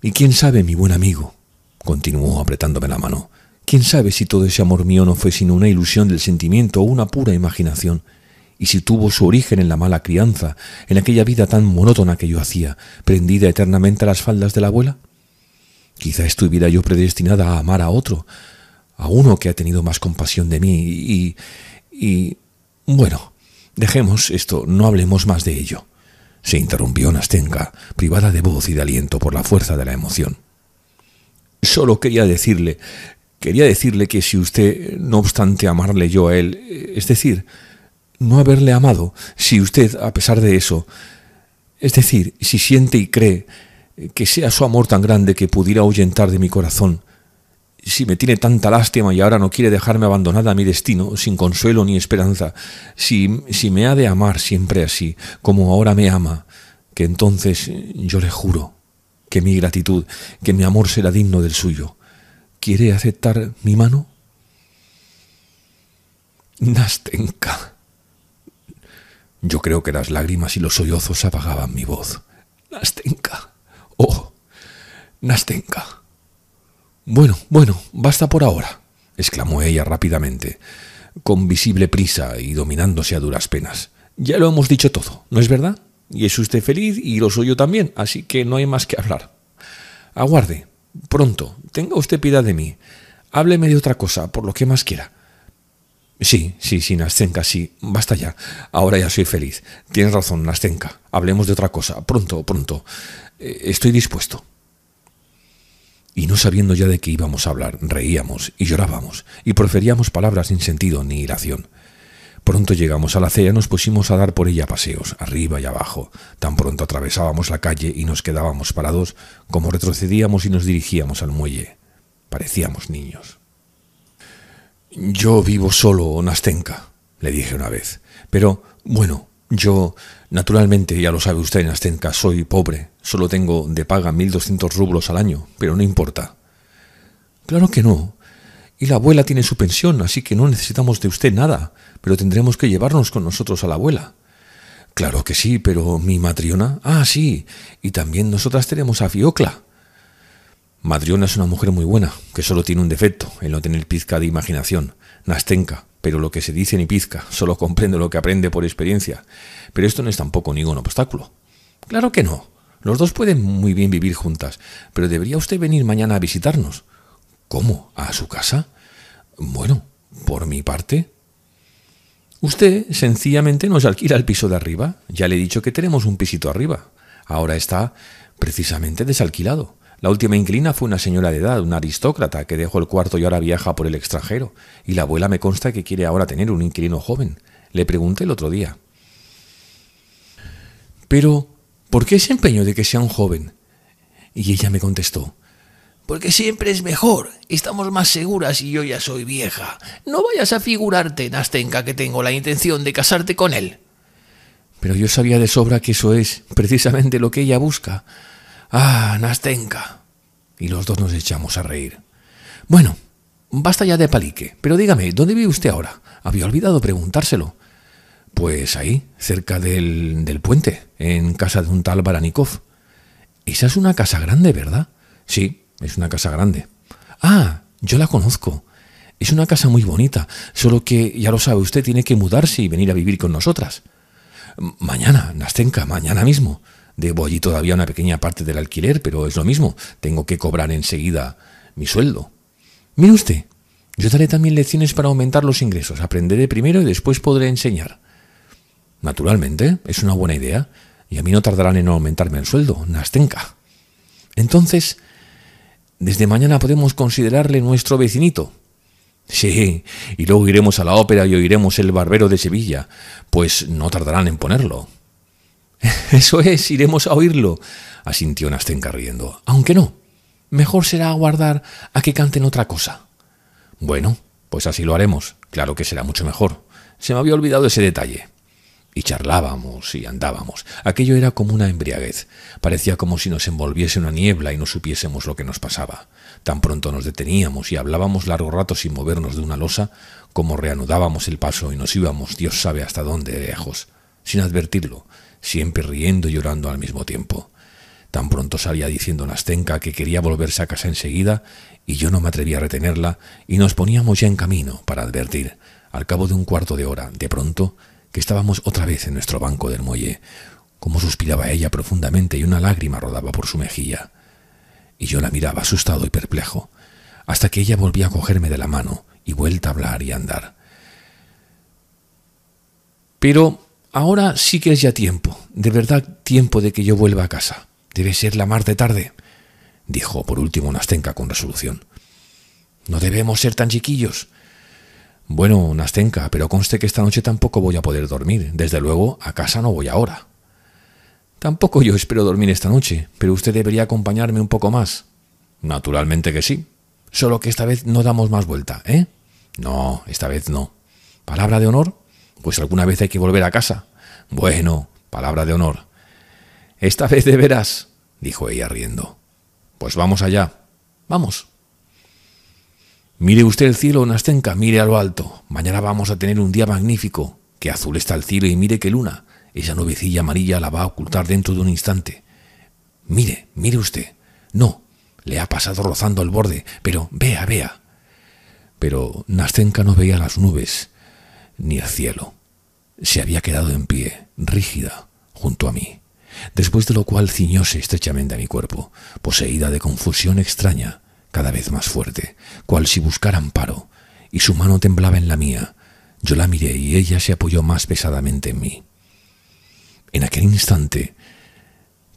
Y quién sabe, mi buen amigo, continuó apretándome la mano, quién sabe si todo ese amor mío no fue sino una ilusión del sentimiento o una pura imaginación, y si tuvo su origen en la mala crianza, en aquella vida tan monótona que yo hacía, prendida eternamente a las faldas de la abuela. Quizá estuviera yo predestinada a amar a otro, a uno que ha tenido más compasión de mí y, y bueno, dejemos esto, no hablemos más de ello. Se interrumpió Nastenka, privada de voz y de aliento por la fuerza de la emoción. Solo quería decirle, quería decirle que si usted, no obstante amarle yo a él, eh, es decir, no haberle amado, si usted, a pesar de eso, es decir, si siente y cree que sea su amor tan grande que pudiera ahuyentar de mi corazón si me tiene tanta lástima y ahora no quiere dejarme abandonada a mi destino, sin consuelo ni esperanza, si, me ha de amar siempre así, como ahora me ama, que entonces yo le juro que mi gratitud, que mi amor será digno del suyo. ¿Quiere aceptar mi mano? Nastenka. Yo creo que las lágrimas y los sollozos apagaban mi voz. Nastenka. Oh, Nastenka. Bueno, bueno, basta por ahora, exclamó ella rápidamente, con visible prisa y dominándose a duras penas. Ya lo hemos dicho todo, ¿no es verdad? Y es usted feliz y lo soy yo también, así que no hay más que hablar. Aguarde, pronto, tenga usted piedad de mí. Hábleme de otra cosa, por lo que más quiera. Sí, sí, sí, Nastenka, sí, basta ya. Ahora ya soy feliz. Tienes razón, Nastenka. Hablemos de otra cosa. Pronto, pronto. Eh, estoy dispuesto. Y no sabiendo ya de qué íbamos a hablar, reíamos y llorábamos, y proferíamos palabras sin sentido ni iración. Pronto llegamos a la cea y nos pusimos a dar por ella paseos, arriba y abajo. Tan pronto atravesábamos la calle y nos quedábamos parados como retrocedíamos y nos dirigíamos al muelle. Parecíamos niños. Yo vivo solo, Nastenka, le dije una vez. Pero, bueno, yo, naturalmente, ya lo sabe usted, en Astenca, soy pobre, solo tengo de paga 1.200 rublos al año, pero no importa. Claro que no. Y la abuela tiene su pensión, así que no necesitamos de usted nada, pero tendremos que llevarnos con nosotros a la abuela. Claro que sí, pero mi Matriona. Ah, sí. Y también nosotras tenemos a Fiocla. Madriona es una mujer muy buena, que solo tiene un defecto, el no tener pizca de imaginación. Nastenka, pero lo que se dice ni pizca, solo comprende lo que aprende por experiencia. Pero esto no es tampoco ningún obstáculo. Claro que no. Los dos pueden muy bien vivir juntas, pero debería usted venir mañana a visitarnos. ¿Cómo? ¿A su casa? Bueno, por mi parte. Usted sencillamente nos alquila el piso de arriba. Ya le he dicho que tenemos un pisito arriba. Ahora está precisamente desalquilado. La última inquilina fue una señora de edad, una aristócrata, que dejó el cuarto y ahora viaja por el extranjero, y la abuela me consta que quiere ahora tener un inquilino joven. Le pregunté el otro día. Pero, ¿por qué ese empeño de que sea un joven? Y ella me contestó, porque siempre es mejor, estamos más seguras y yo ya soy vieja. No vayas a figurarte, Nastenka, que tengo la intención de casarte con él. Pero yo sabía de sobra que eso es precisamente lo que ella busca. ¡Ah, Nastenka! Y los dos nos echamos a reír. Bueno, basta ya de palique, pero dígame, ¿dónde vive usted ahora? Había olvidado preguntárselo. Pues ahí, cerca del, del puente, en casa de un tal Baranikov. Esa es una casa grande, ¿verdad? Sí, es una casa grande. Ah, yo la conozco. Es una casa muy bonita, solo que, ya lo sabe usted, tiene que mudarse y venir a vivir con nosotras. Mañana, Nastenka, mañana mismo. Debo allí todavía una pequeña parte del alquiler, pero es lo mismo, tengo que cobrar enseguida mi sueldo. Mire usted, yo daré también lecciones para aumentar los ingresos. Aprenderé primero y después podré enseñar. Naturalmente, es una buena idea. Y a mí no tardarán en aumentarme el sueldo, Nastenka. Entonces, desde mañana podemos considerarle nuestro vecinito. Sí, y luego iremos a la ópera y oiremos El Barbero de Sevilla, pues no tardarán en ponerlo. Eso es, iremos a oírlo, asintió Nastenka riendo. Aunque no, mejor será aguardar a que canten otra cosa. Bueno, pues así lo haremos. Claro que será mucho mejor. Se me había olvidado ese detalle. Y charlábamos y andábamos. Aquello era como una embriaguez. Parecía como si nos envolviese una niebla y no supiésemos lo que nos pasaba. Tan pronto nos deteníamos y hablábamos largo rato sin movernos de una losa, como reanudábamos el paso y nos íbamos Dios sabe hasta dónde lejos, sin advertirlo, siempre riendo y llorando al mismo tiempo. Tan pronto salía diciendo Nastenka que quería volverse a casa enseguida, y yo no me atrevía a retenerla, y nos poníamos ya en camino para advertir, al cabo de un cuarto de hora, de pronto, que estábamos otra vez en nuestro banco del muelle, como suspiraba ella profundamente y una lágrima rodaba por su mejilla. Y yo la miraba asustado y perplejo, hasta que ella volvía a cogerme de la mano y vuelta a hablar y a andar. Pero ahora sí que es ya tiempo, de verdad tiempo de que yo vuelva a casa. Debe ser la mar de tarde, dijo por último Nastenka con resolución. No debemos ser tan chiquillos. Bueno, Nastenka, pero conste que esta noche tampoco voy a poder dormir. Desde luego, a casa no voy ahora. Tampoco yo espero dormir esta noche, pero usted debería acompañarme un poco más. Naturalmente que sí. Solo que esta vez no damos más vuelta, ¿eh? No, esta vez no. ¿Palabra de honor? Pues alguna vez hay que volver a casa. Bueno, palabra de honor. Esta vez de veras, dijo ella riendo. Pues vamos allá. Vamos. Mire usted el cielo, Nastenka, mire a lo alto. Mañana vamos a tener un día magnífico. Qué azul está el cielo y mire qué luna. Esa nubecilla amarilla la va a ocultar dentro de un instante. Mire, mire usted. No, le ha pasado rozando el borde, pero vea, vea. Pero Nastenka no veía las nubes, ni el cielo. Se había quedado en pie, rígida, junto a mí, después de lo cual ciñóse estrechamente a mi cuerpo, poseída de confusión extraña, cada vez más fuerte, cual si buscara amparo, y su mano temblaba en la mía. Yo la miré y ella se apoyó más pesadamente en mí. En aquel instante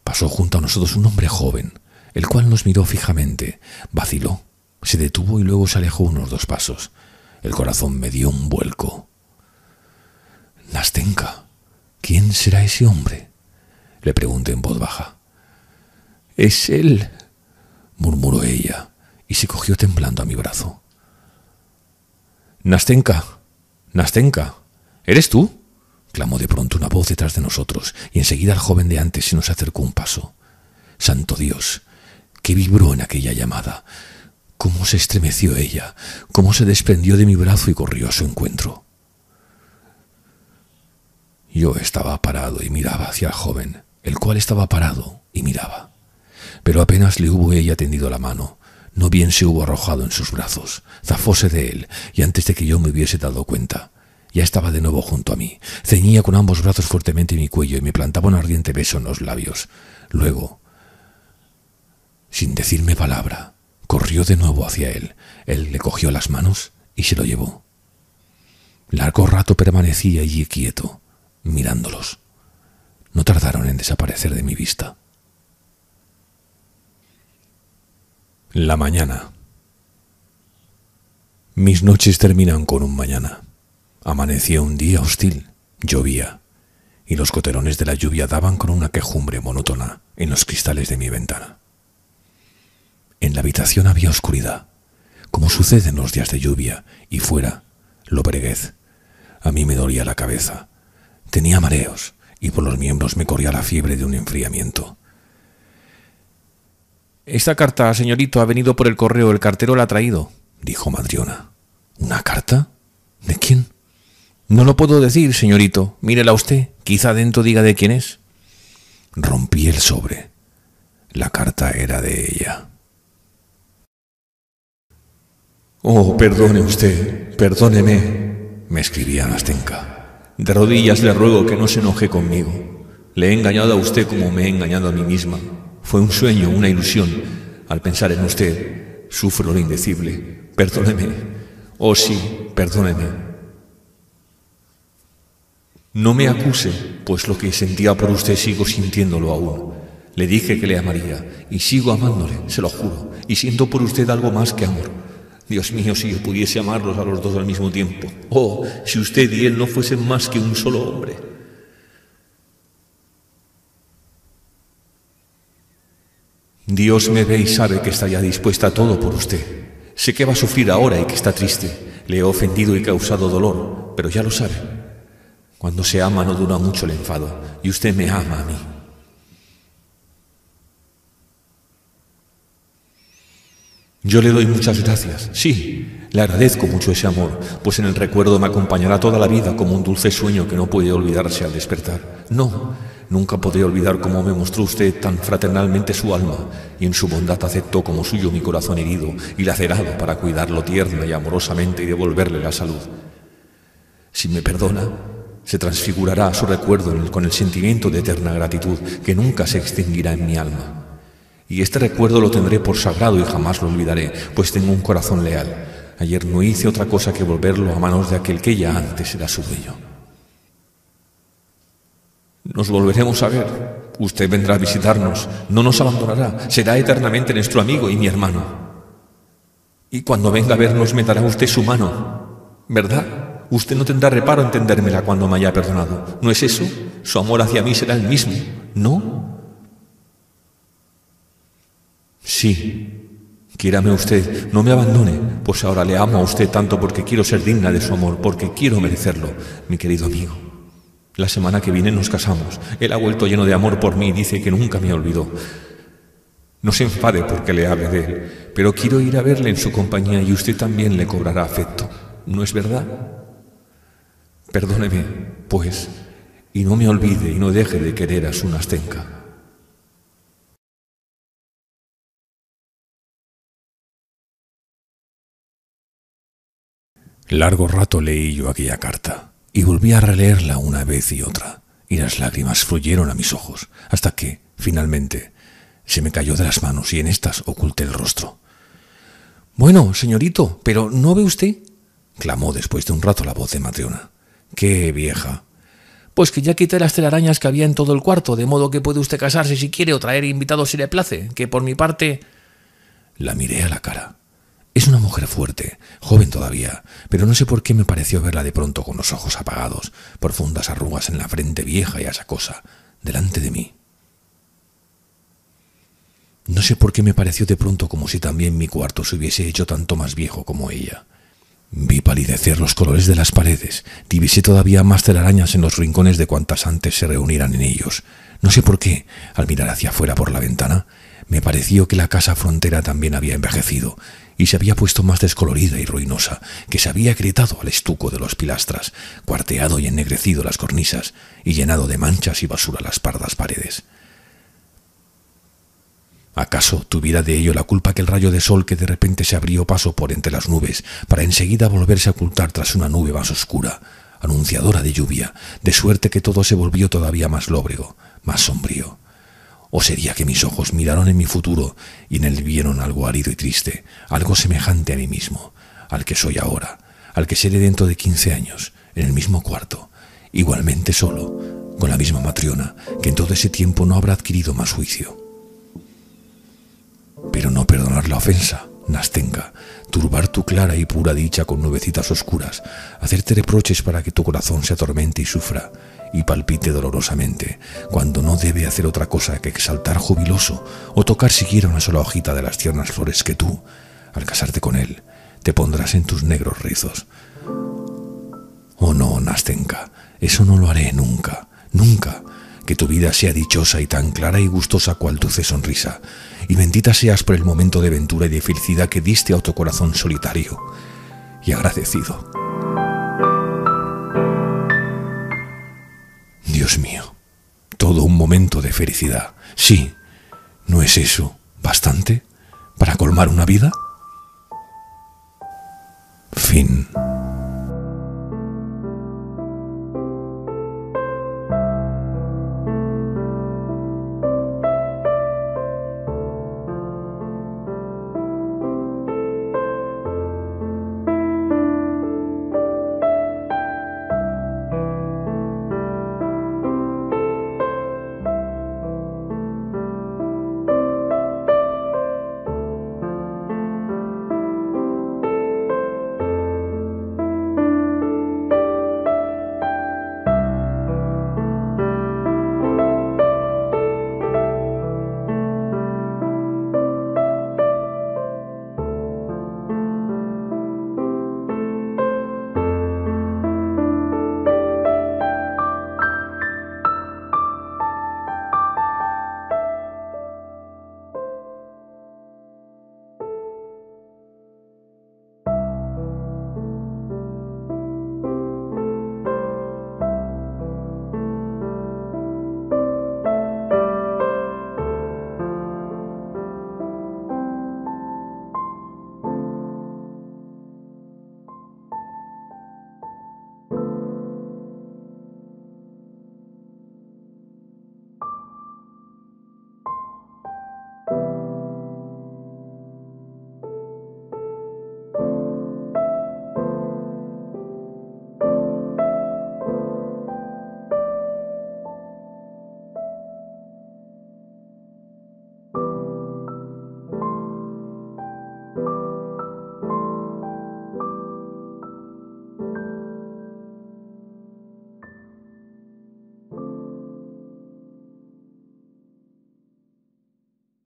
pasó junto a nosotros un hombre joven, el cual nos miró fijamente, vaciló, se detuvo y luego se alejó unos dos pasos. El corazón me dio un vuelco. Nastenka, ¿quién será ese hombre? le pregunté en voz baja. Es él, murmuró ella, y se cogió temblando a mi brazo. Nastenka, Nastenka, ¿eres tú? clamó de pronto una voz detrás de nosotros, y enseguida el joven de antes se nos acercó un paso. Santo Dios, ¿qué vibró en aquella llamada. Cómo se estremeció ella, cómo se desprendió de mi brazo y corrió a su encuentro. Yo estaba parado y miraba hacia el joven, el cual estaba parado y miraba. Pero apenas le hubo ella tendido la mano, no bien se hubo arrojado en sus brazos, zafóse de él, y antes de que yo me hubiese dado cuenta, ya estaba de nuevo junto a mí, ceñía con ambos brazos fuertemente mi cuello y me plantaba un ardiente beso en los labios. Luego, sin decirme palabra, corrió de nuevo hacia él, él le cogió las manos y se lo llevó. Largo rato permanecía allí quieto, mirándolos. No tardaron en desaparecer de mi vista. La mañana. Mis noches terminan con un mañana. Amanecía un día hostil, llovía, y los coterones de la lluvia daban con una quejumbre monótona en los cristales de mi ventana. En la habitación había oscuridad, como sucede en los días de lluvia, y fuera, lobreguez. A mí me dolía la cabeza, Tenía mareos y por los miembros me corría la fiebre de un enfriamiento. Esta carta, señorito, ha venido por el correo, el cartero la ha traído, dijo Madriona. ¿Una carta? ¿De quién? No lo puedo decir, señorito. Mírela usted. Quizá dentro diga de quién es. Rompí el sobre. La carta era de ella. Oh, perdone usted, perdóneme, me escribía Nastenka. De rodillas le ruego que no se enoje conmigo. Le he engañado a usted como me he engañado a mí misma. Fue un sueño, una ilusión. Al pensar en usted, sufro lo indecible. Perdóneme. Oh sí, perdóneme. No me acuse, pues lo que sentía por usted sigo sintiéndolo aún. Le dije que le amaría y sigo amándole, se lo juro, y siento por usted algo más que amor. Dios mío, si yo pudiese amarlos a los dos al mismo tiempo. Oh, si usted y él no fuesen más que un solo hombre. Dios me ve y sabe que está ya dispuesta a todo por usted. Sé que va a sufrir ahora y que está triste. Le he ofendido y causado dolor, pero ya lo sabe. Cuando se ama no dura mucho el enfado, y usted me ama a mí. Yo le doy muchas gracias, sí, le agradezco mucho ese amor, pues en el recuerdo me acompañará toda la vida como un dulce sueño que no puede olvidarse al despertar. No, nunca podré olvidar cómo me mostró usted tan fraternalmente su alma, y en su bondad aceptó como suyo mi corazón herido y lacerado para cuidarlo tierna y amorosamente y devolverle la salud. Si me perdona, se transfigurará su recuerdo con el sentimiento de eterna gratitud que nunca se extinguirá en mi alma. Y este recuerdo lo tendré por sagrado y jamás lo olvidaré, pues tengo un corazón leal. Ayer no hice otra cosa que volverlo a manos de aquel que ya antes era su bello. Nos volveremos a ver. Usted vendrá a visitarnos, no nos abandonará, será eternamente nuestro amigo y mi hermano. Y cuando venga a vernos me dará usted su mano, ¿verdad? Usted no tendrá reparo en tendérmela cuando me haya perdonado. ¿No es eso? Su amor hacia mí será el mismo, ¿no? Sí, quírame usted, no me abandone, pues ahora le amo a usted tanto porque quiero ser digna de su amor, porque quiero merecerlo, mi querido amigo. La semana que viene nos casamos. Él ha vuelto lleno de amor por mí y dice que nunca me olvidó. No se enfade porque le hable de él, pero quiero ir a verle en su compañía y usted también le cobrará afecto. ¿No es verdad? Perdóneme, pues, y no me olvide y no deje de querer a su Nastenka. Largo rato leí yo aquella carta y volví a releerla una vez y otra, y las lágrimas fluyeron a mis ojos, hasta que, finalmente, se me cayó de las manos y en estas oculté el rostro. Bueno, señorito, pero ¿no ve usted? clamó después de un rato la voz de Matriona. ¡Qué vieja! Pues que ya quité las telarañas que había en todo el cuarto, de modo que puede usted casarse si quiere o traer invitados si le place, que por mi parte... La miré a la cara. Es una mujer fuerte, joven todavía, pero no sé por qué me pareció verla de pronto con los ojos apagados, profundas arrugas en la frente vieja y asacosa, delante de mí. No sé por qué me pareció de pronto como si también mi cuarto se hubiese hecho tanto más viejo como ella. Vi palidecer los colores de las paredes, divisé todavía más telarañas en los rincones de cuantas antes se reunieran en ellos. No sé por qué, al mirar hacia afuera por la ventana, me pareció que la casa frontera también había envejecido y se había puesto más descolorida y ruinosa, que se había agrietado al estuco de los pilastras, cuarteado y ennegrecido las cornisas, y llenado de manchas y basura las pardas paredes. ¿Acaso tuviera de ello la culpa que el rayo de sol que de repente se abrió paso por entre las nubes, para enseguida volverse a ocultar tras una nube más oscura, anunciadora de lluvia, de suerte que todo se volvió todavía más lóbrego, más sombrío? ¿O sería que mis ojos miraron en mi futuro y en él vieron algo árido y triste, algo semejante a mí mismo, al que soy ahora, al que seré dentro de 15 años, en el mismo cuarto, igualmente solo, con la misma matriona, que en todo ese tiempo no habrá adquirido más juicio? Pero no perdonar la ofensa, Nastenga, turbar tu clara y pura dicha con nubecitas oscuras, hacerte reproches para que tu corazón se atormente y sufra, y palpite dolorosamente, cuando no debe hacer otra cosa que exaltar jubiloso o tocar siquiera una sola hojita de las tiernas flores que tú, al casarte con él, te pondrás en tus negros rizos. Oh no, Nastenka, eso no lo haré nunca, nunca. Que tu vida sea dichosa y tan clara y gustosa cual dulce sonrisa, y bendita seas por el momento de ventura y de felicidad que diste a tu corazón solitario y agradecido. Dios mío, todo un momento de felicidad. Sí, ¿no es eso bastante para colmar una vida? Fin.